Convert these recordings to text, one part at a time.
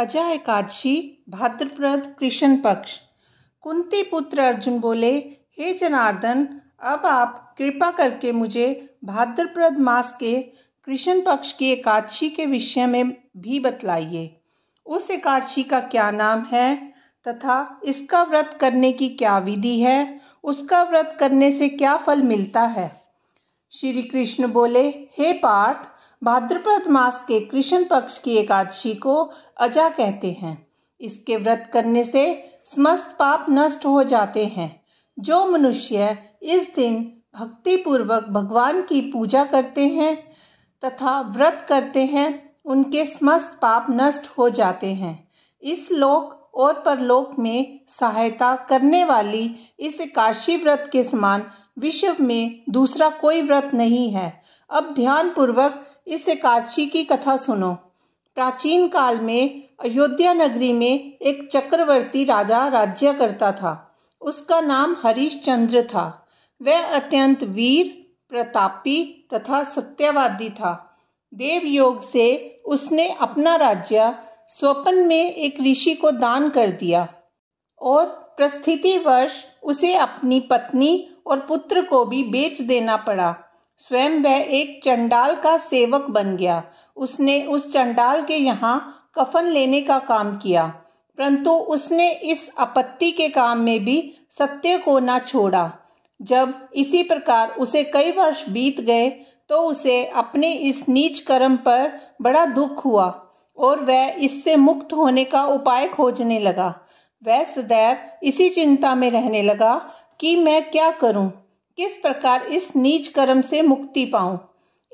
अजय एकादशी भाद्रप्रद कृष्ण पक्ष कुंती पुत्र अर्जुन बोले हे जनार्दन अब आप कृपा करके मुझे भाद्रप्रद मास के कृष्ण पक्ष की एकादशी के विषय में भी बतलाइए उस एकादशी का क्या नाम है तथा इसका व्रत करने की क्या विधि है उसका व्रत करने से क्या फल मिलता है श्री कृष्ण बोले हे पार्थ भाद्रपद मास के कृष्ण पक्ष की एकादशी को अजा कहते हैं इसके व्रत करने से समस्त पाप नष्ट हो जाते हैं जो मनुष्य इस दिन भक्ति पूर्वक भगवान की पूजा करते हैं तथा व्रत करते हैं उनके समस्त पाप नष्ट हो जाते हैं इस लोक और परलोक में सहायता करने वाली इस एकादशी व्रत के समान विश्व में दूसरा कोई व्रत नहीं है अब ध्यान पूर्वक इस एकादशी की कथा सुनो प्राचीन काल में अयोध्या नगरी में एक चक्रवर्ती राजा राज्य करता था उसका नाम हरिश्चंद्र था वह अत्यंत वीर प्रतापी तथा सत्यवादी था देव योग से उसने अपना राज्य स्वपन में एक ऋषि को दान कर दिया और प्रस्थिति वर्ष उसे अपनी पत्नी और पुत्र को भी बेच देना पड़ा स्वयं वह एक चंडाल का सेवक बन गया उसने उस चंडाल के यहाँ कफन लेने का काम किया परंतु उसने इस आपत्ति के काम में भी सत्य को न छोड़ा जब इसी प्रकार उसे कई वर्ष बीत गए तो उसे अपने इस नीच कर्म पर बड़ा दुख हुआ और वह इससे मुक्त होने का उपाय खोजने लगा वह सदैव इसी चिंता में रहने लगा कि मैं क्या करूं किस प्रकार इस नीच कर्म से मुक्ति पाऊं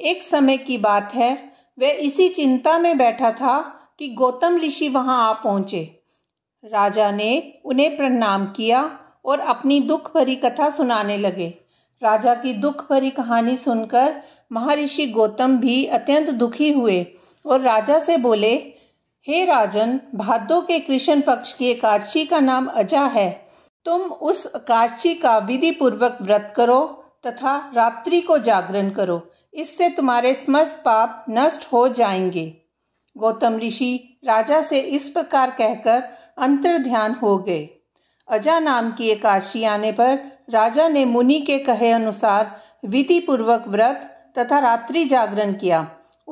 एक समय की बात है वह इसी चिंता में बैठा था कि गौतम ऋषि वहां आ पहुंचे राजा ने उन्हें प्रणाम किया और अपनी दुख भरी कथा सुनाने लगे राजा की दुख भरी कहानी सुनकर महर्षि गौतम भी अत्यंत दुखी हुए और राजा से बोले हे राजन भादो के कृष्ण पक्ष की एकादशी का नाम अजा है तुम उस अकाशी का विधि पूर्वक व्रत करो तथा रात्रि को जागरण करो इससे तुम्हारे समस्त पाप नष्ट हो जाएंगे गौतम ऋषि राजा से इस प्रकार कहकर अंतर ध्यान हो गए अजा नाम की एकादशी आने पर राजा ने मुनि के कहे अनुसार विधि पूर्वक व्रत तथा रात्रि जागरण किया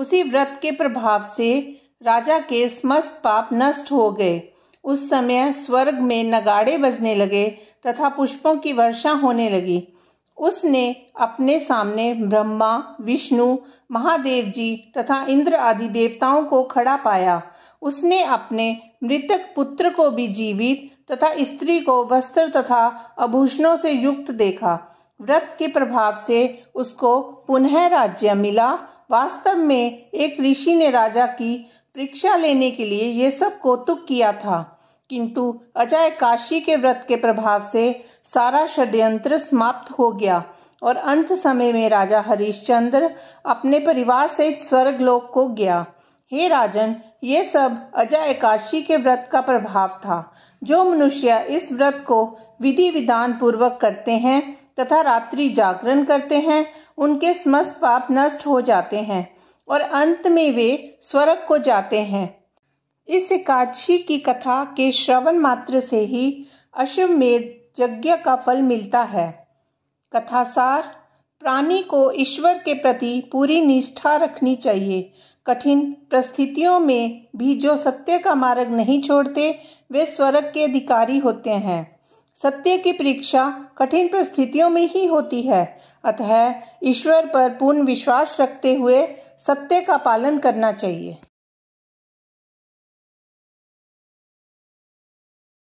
उसी व्रत के प्रभाव से राजा के समस्त पाप नष्ट हो गए उस समय स्वर्ग में नगाड़े बजने लगे तथा पुष्पों की वर्षा होने लगी उसने अपने सामने ब्रह्मा विष्णु महादेव जी तथा इंद्र आदि देवताओं को खड़ा पाया उसने अपने मृतक पुत्र को भी जीवित तथा स्त्री को वस्त्र तथा आभूषणों से युक्त देखा व्रत के प्रभाव से उसको पुनः राज्य मिला वास्तव में एक ऋषि ने राजा की परीक्षा लेने के लिए यह सब कौतुक किया था किंतु अजय काशी के व्रत के प्रभाव से सारा षड्यंत्र समाप्त हो गया और अंत समय में राजा हरिश्चंद्र अपने परिवार सहित स्वर्ग लोक को गया हे राजन ये सब अजय काशी के व्रत का प्रभाव था जो मनुष्य इस व्रत को विधि विधान पूर्वक करते हैं तथा रात्रि जागरण करते हैं उनके समस्त पाप नष्ट हो जाते हैं और अंत में वे स्वर्ग को जाते हैं इस एकादशी की कथा के श्रवण मात्र से ही अश्वमेध यज्ञ का फल मिलता है कथासार प्राणी को ईश्वर के प्रति पूरी निष्ठा रखनी चाहिए कठिन परिस्थितियों में भी जो सत्य का मार्ग नहीं छोड़ते वे स्वर्ग के अधिकारी होते हैं सत्य की परीक्षा कठिन परिस्थितियों में ही होती है अतः ईश्वर पर पूर्ण विश्वास रखते हुए सत्य का पालन करना चाहिए